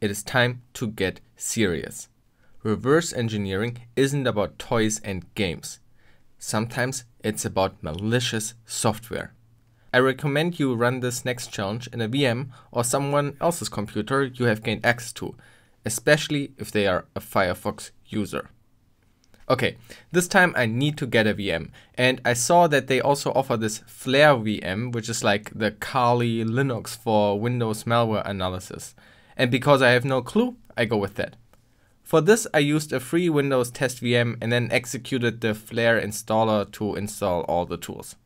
It is time to get serious. Reverse engineering isn't about toys and games. Sometimes it's about malicious software. I recommend you run this next challenge in a VM or someone else's computer you have gained access to, especially if they are a Firefox user. Okay, this time I need to get a VM. And I saw that they also offer this Flare VM, which is like the Kali Linux for Windows malware analysis and because I have no clue, I go with that. For this I used a free Windows test VM and then executed the Flare installer to install all the tools.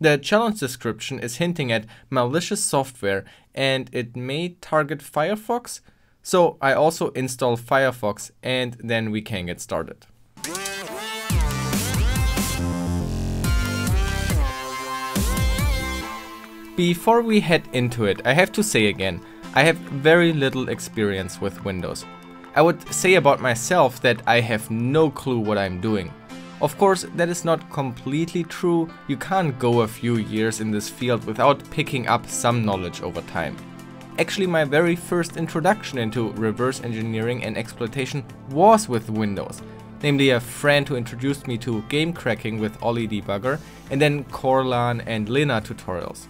The challenge description is hinting at malicious software and it may target Firefox, so I also install Firefox and then we can get started. Before we head into it, I have to say again, I have very little experience with Windows. I would say about myself that I have no clue what I'm doing. Of course, that is not completely true, you can't go a few years in this field without picking up some knowledge over time. Actually, my very first introduction into reverse engineering and exploitation was with Windows, namely a friend who introduced me to game cracking with Ollie Debugger and then Corlan and Lina tutorials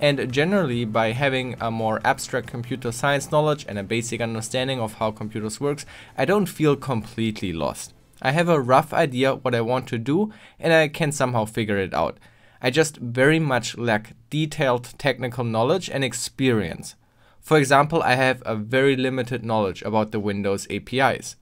and generally by having a more abstract computer science knowledge and a basic understanding of how computers works, I don't feel completely lost. I have a rough idea what I want to do and I can somehow figure it out. I just very much lack detailed technical knowledge and experience. For example, I have a very limited knowledge about the Windows APIs.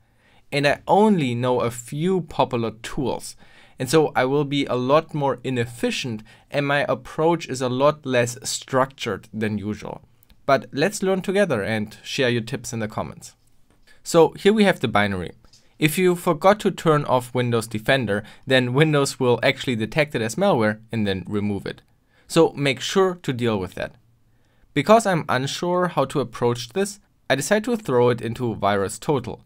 And I only know a few popular tools. And so I will be a lot more inefficient and my approach is a lot less structured than usual. But let's learn together and share your tips in the comments. So here we have the binary. If you forgot to turn off Windows Defender, then Windows will actually detect it as malware and then remove it. So make sure to deal with that. Because I'm unsure how to approach this, I decide to throw it into VirusTotal.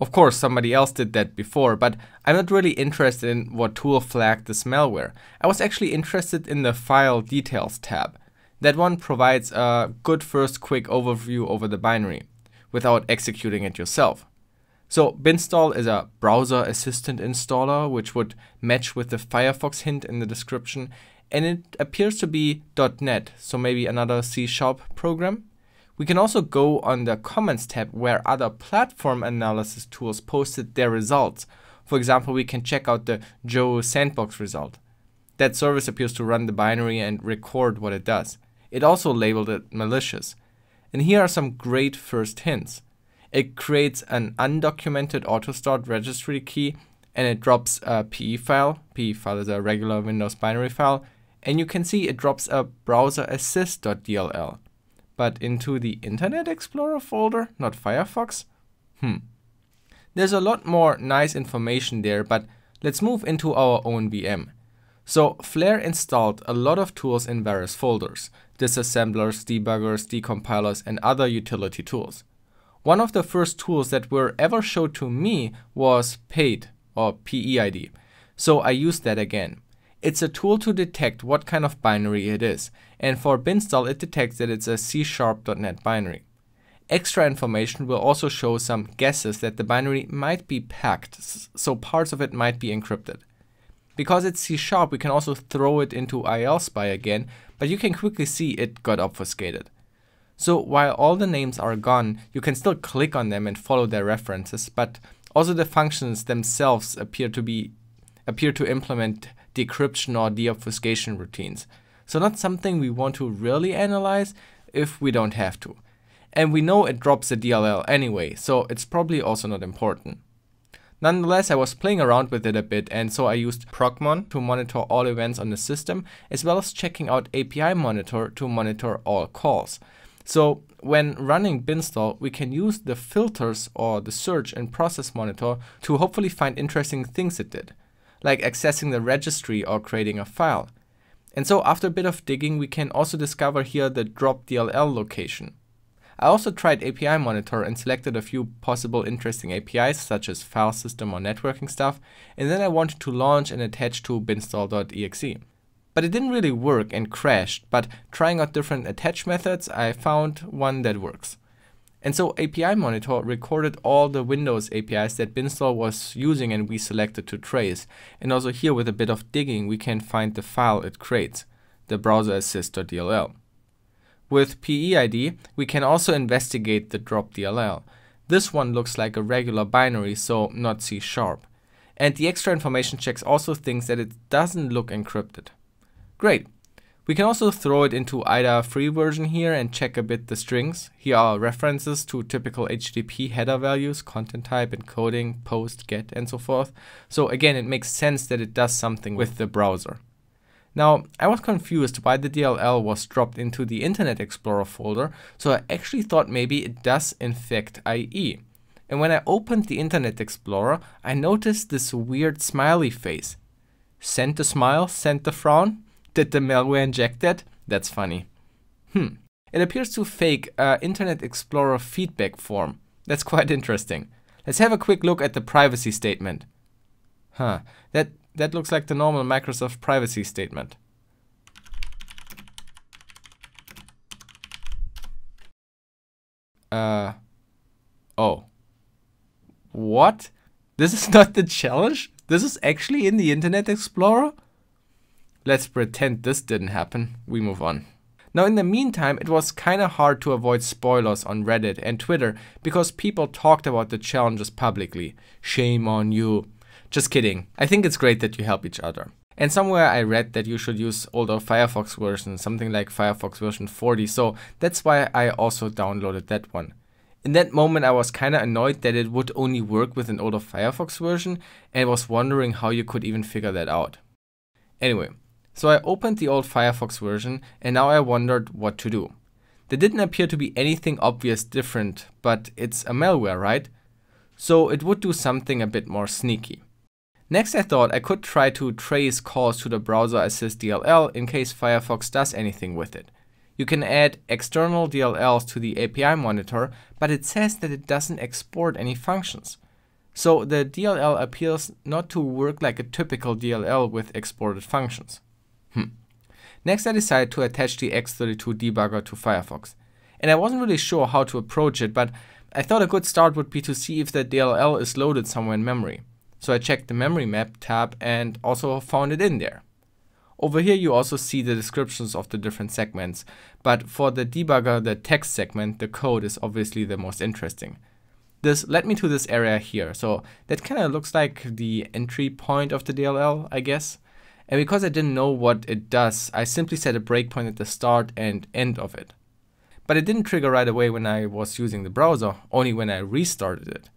Of course, somebody else did that before, but I'm not really interested in what tool flagged this malware. I was actually interested in the File Details tab. That one provides a good first quick overview over the binary, without executing it yourself. So Binstall is a browser assistant installer, which would match with the Firefox hint in the description, and it appears to be .NET, so maybe another C-sharp program. We can also go on the comments tab where other platform analysis tools posted their results. For example, we can check out the Joe Sandbox result. That service appears to run the binary and record what it does. It also labeled it malicious. And here are some great first hints. It creates an undocumented autostart registry key and it drops a PE file. PE file is a regular Windows binary file. And you can see it drops a browser assist.dll but into the Internet Explorer folder, not Firefox? Hmm. There's a lot more nice information there, but let's move into our own VM. So Flare installed a lot of tools in various folders, disassemblers, debuggers, decompilers and other utility tools. One of the first tools that were ever showed to me was PAID or PEID, so I used that again. It's a tool to detect what kind of binary it is, and for binstall it detects that it's a C-sharp.NET binary. Extra information will also show some guesses that the binary might be packed, so parts of it might be encrypted. Because it's C-sharp, we can also throw it into ILSpy again, but you can quickly see it got obfuscated. So while all the names are gone, you can still click on them and follow their references, but also the functions themselves appear to be appear to implement decryption or deobfuscation routines. So not something we want to really analyze if we don't have to. And we know it drops the DLL anyway, so it's probably also not important. Nonetheless, I was playing around with it a bit and so I used Procmon to monitor all events on the system as well as checking out API Monitor to monitor all calls. So when running binstall, we can use the filters or the search and process monitor to hopefully find interesting things it did like accessing the registry or creating a file. And so after a bit of digging, we can also discover here the drop DLL location. I also tried API Monitor and selected a few possible interesting APIs such as file system or networking stuff, and then I wanted to launch and attach to binstall.exe. But it didn't really work and crashed, but trying out different attach methods, I found one that works. And so API Monitor recorded all the Windows APIs that Binstall was using and we selected to trace. And also here with a bit of digging, we can find the file it creates, the browserassist.dll. With PEID, we can also investigate the drop DLL. This one looks like a regular binary, so not C sharp. And the extra information checks also thinks that it doesn't look encrypted. Great, we can also throw it into IDA free version here and check a bit the strings. Here are references to typical HTTP header values, content type, encoding, post, get, and so forth. So again, it makes sense that it does something with the browser. Now, I was confused why the DLL was dropped into the Internet Explorer folder, so I actually thought maybe it does infect IE. And when I opened the Internet Explorer, I noticed this weird smiley face. Sent a smile, sent a frown? Did the malware inject that? That's funny. Hmm. It appears to fake uh, Internet Explorer feedback form. That's quite interesting. Let's have a quick look at the privacy statement. Huh, that, that looks like the normal Microsoft privacy statement. Uh, oh. What? This is not the challenge? This is actually in the Internet Explorer? Let's pretend this didn't happen, we move on. Now in the meantime, it was kinda hard to avoid spoilers on Reddit and Twitter because people talked about the challenges publicly. Shame on you. Just kidding. I think it's great that you help each other. And somewhere I read that you should use older Firefox versions, something like Firefox version 40, so that's why I also downloaded that one. In that moment, I was kinda annoyed that it would only work with an older Firefox version and was wondering how you could even figure that out. Anyway, so I opened the old Firefox version and now I wondered what to do. There didn't appear to be anything obvious different, but it's a malware, right? So it would do something a bit more sneaky. Next I thought I could try to trace calls to the browser assist DLL in case Firefox does anything with it. You can add external DLLs to the API monitor, but it says that it doesn't export any functions. So the DLL appears not to work like a typical DLL with exported functions. Hmm. Next I decided to attach the X32 debugger to Firefox. And I wasn't really sure how to approach it, but I thought a good start would be to see if the DLL is loaded somewhere in memory. So I checked the memory map tab and also found it in there. Over here you also see the descriptions of the different segments, but for the debugger the text segment, the code is obviously the most interesting. This led me to this area here, so that kind of looks like the entry point of the DLL, I guess and because I didn't know what it does, I simply set a breakpoint at the start and end of it. But it didn't trigger right away when I was using the browser, only when I restarted it.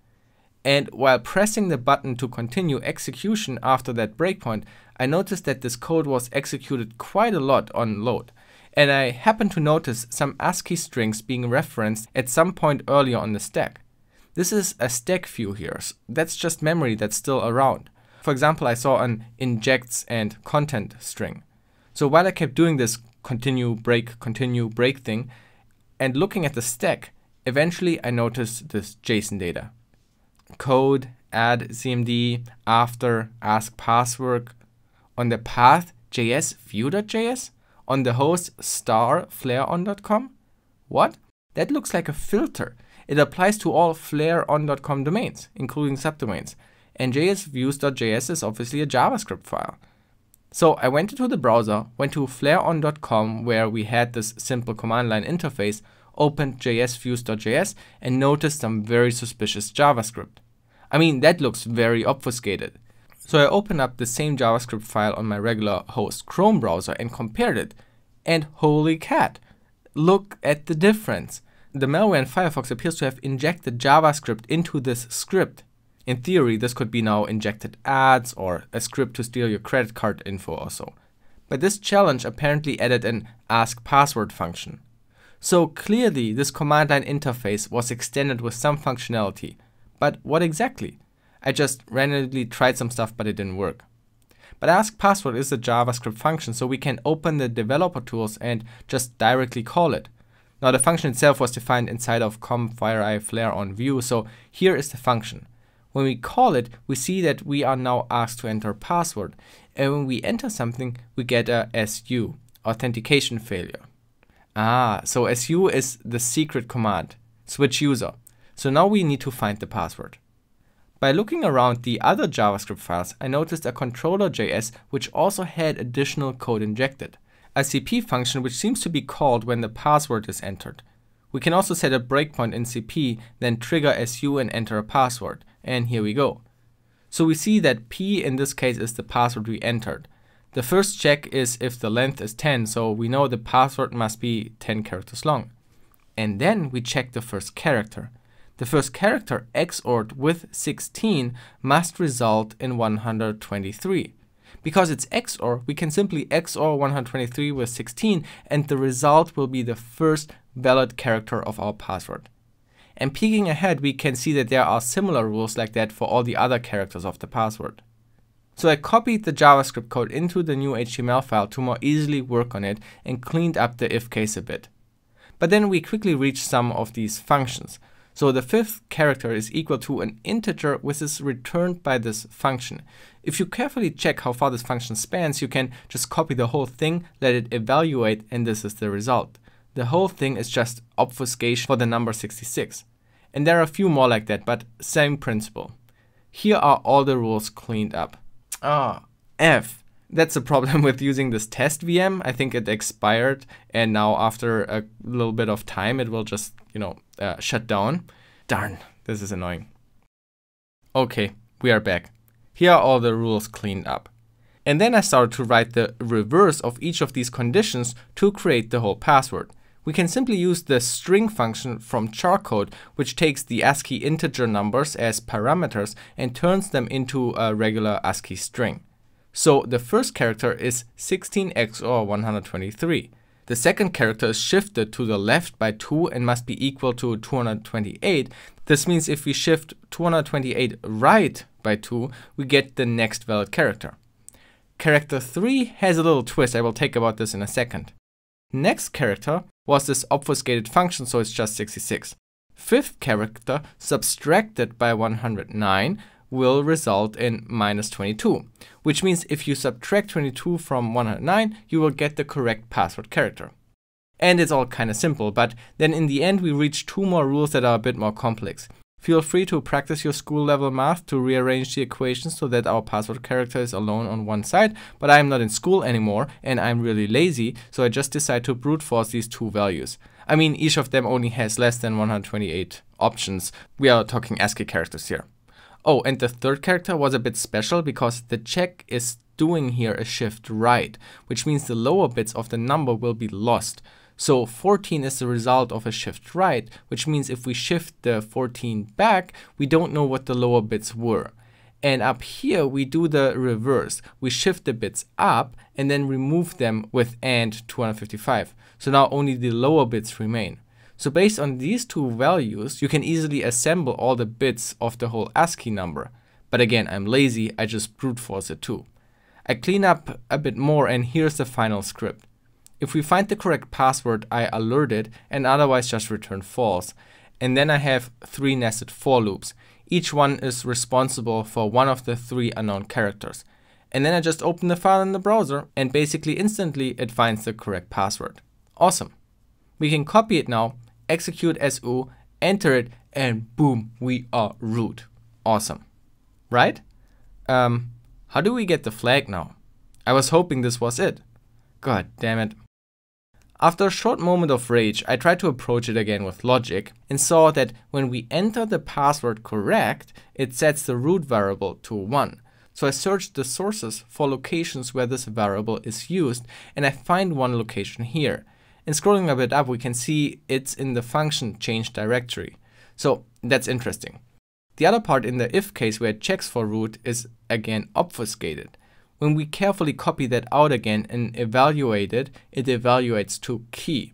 And while pressing the button to continue execution after that breakpoint, I noticed that this code was executed quite a lot on load. And I happened to notice some ASCII strings being referenced at some point earlier on the stack. This is a stack view here, so that's just memory that's still around. For example, I saw an injects and content string. So while I kept doing this continue, break, continue, break thing, and looking at the stack, eventually I noticed this JSON data. Code, add CMD, after, ask password, on the path, JS, view.js, on the host, star, flareon.com. What? That looks like a filter. It applies to all flareon.com domains, including subdomains and jsviews.js is obviously a JavaScript file. So I went into the browser, went to flareon.com where we had this simple command line interface, opened jsviews.js and noticed some very suspicious JavaScript. I mean, that looks very obfuscated. So I opened up the same JavaScript file on my regular host Chrome browser and compared it. And holy cat, look at the difference. The malware in Firefox appears to have injected JavaScript into this script in theory, this could be now injected ads or a script to steal your credit card info or so. But this challenge apparently added an ask password function. So clearly this command line interface was extended with some functionality, but what exactly? I just randomly tried some stuff but it didn't work. But ask password is a JavaScript function so we can open the developer tools and just directly call it. Now the function itself was defined inside of com fire flare on view so here is the function. When we call it, we see that we are now asked to enter a password. And when we enter something, we get a SU, authentication failure. Ah, so SU is the secret command, switch user. So now we need to find the password. By looking around the other JavaScript files, I noticed a controller.js which also had additional code injected, a CP function which seems to be called when the password is entered. We can also set a breakpoint in CP, then trigger SU and enter a password. And here we go. So we see that P in this case is the password we entered. The first check is if the length is 10, so we know the password must be 10 characters long. And then we check the first character. The first character XORed with 16 must result in 123. Because it's XOR, we can simply XOR 123 with 16 and the result will be the first valid character of our password. And peeking ahead, we can see that there are similar rules like that for all the other characters of the password. So I copied the JavaScript code into the new HTML file to more easily work on it and cleaned up the if case a bit. But then we quickly reached some of these functions. So the fifth character is equal to an integer which is returned by this function. If you carefully check how far this function spans, you can just copy the whole thing, let it evaluate, and this is the result. The whole thing is just obfuscation for the number 66. And there are a few more like that, but same principle. Here are all the rules cleaned up. Ah, F. That's a problem with using this test VM. I think it expired and now after a little bit of time, it will just, you know, uh, shut down. Darn, this is annoying. Okay, we are back. Here are all the rules cleaned up. And then I started to write the reverse of each of these conditions to create the whole password we can simply use the string function from charcode, which takes the ASCII integer numbers as parameters and turns them into a regular ASCII string. So the first character is 16x or 123. The second character is shifted to the left by 2 and must be equal to 228. This means if we shift 228 right by 2, we get the next valid character. Character 3 has a little twist, I will take about this in a second. Next character was this obfuscated function, so it's just 66. Fifth character subtracted by 109 will result in minus 22, which means if you subtract 22 from 109, you will get the correct password character. And it's all kind of simple, but then in the end we reach two more rules that are a bit more complex. Feel free to practice your school level math to rearrange the equations so that our password character is alone on one side, but I am not in school anymore and I'm really lazy, so I just decide to brute force these two values. I mean, each of them only has less than 128 options. We are talking ASCII characters here. Oh, and the third character was a bit special because the check is doing here a shift right, which means the lower bits of the number will be lost. So 14 is the result of a shift right, which means if we shift the 14 back, we don't know what the lower bits were. And up here, we do the reverse. We shift the bits up and then remove them with AND 255. So now only the lower bits remain. So based on these two values, you can easily assemble all the bits of the whole ASCII number. But again, I'm lazy, I just brute force it too. I clean up a bit more and here's the final script. If we find the correct password, I alert it and otherwise just return false. And then I have three nested for loops. Each one is responsible for one of the three unknown characters. And then I just open the file in the browser and basically instantly it finds the correct password. Awesome. We can copy it now, execute su, enter it, and boom, we are root. Awesome. Right? Um, how do we get the flag now? I was hoping this was it. God damn it. After a short moment of rage, I tried to approach it again with logic and saw that when we enter the password correct, it sets the root variable to 1. So I searched the sources for locations where this variable is used and I find one location here. And scrolling a bit up, we can see it's in the function change directory. So that's interesting. The other part in the if case where it checks for root is again obfuscated. When we carefully copy that out again and evaluate it, it evaluates to key.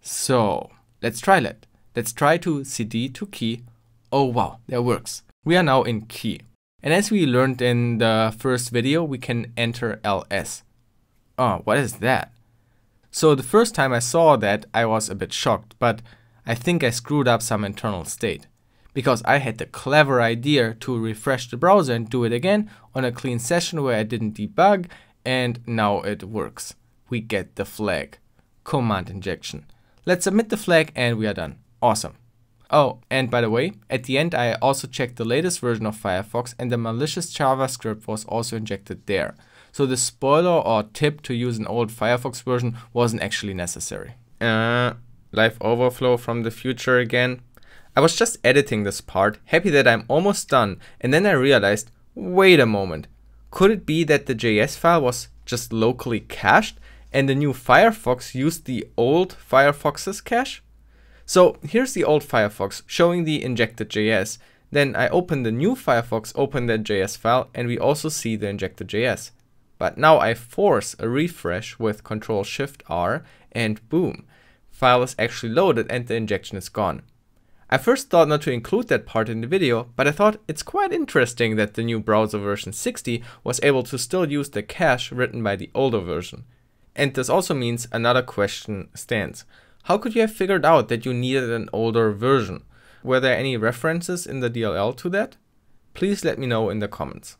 So let's try that. Let's try to cd to key. Oh wow, that works. We are now in key. And as we learned in the first video, we can enter ls. Oh, what is that? So the first time I saw that, I was a bit shocked, but I think I screwed up some internal state because I had the clever idea to refresh the browser and do it again on a clean session where I didn't debug and now it works. We get the flag. Command injection. Let's submit the flag and we are done. Awesome. Oh, and by the way, at the end I also checked the latest version of Firefox and the malicious JavaScript was also injected there. So the spoiler or tip to use an old Firefox version wasn't actually necessary. Uh, live overflow from the future again. I was just editing this part, happy that I'm almost done, and then I realized, wait a moment, could it be that the JS file was just locally cached and the new Firefox used the old Firefox's cache? So here's the old Firefox showing the injected JS. Then I open the new Firefox, open that JS file, and we also see the injected JS. But now I force a refresh with Control Shift R and boom, file is actually loaded and the injection is gone. I first thought not to include that part in the video, but I thought it's quite interesting that the new browser version 60 was able to still use the cache written by the older version. And this also means another question stands. How could you have figured out that you needed an older version? Were there any references in the DLL to that? Please let me know in the comments.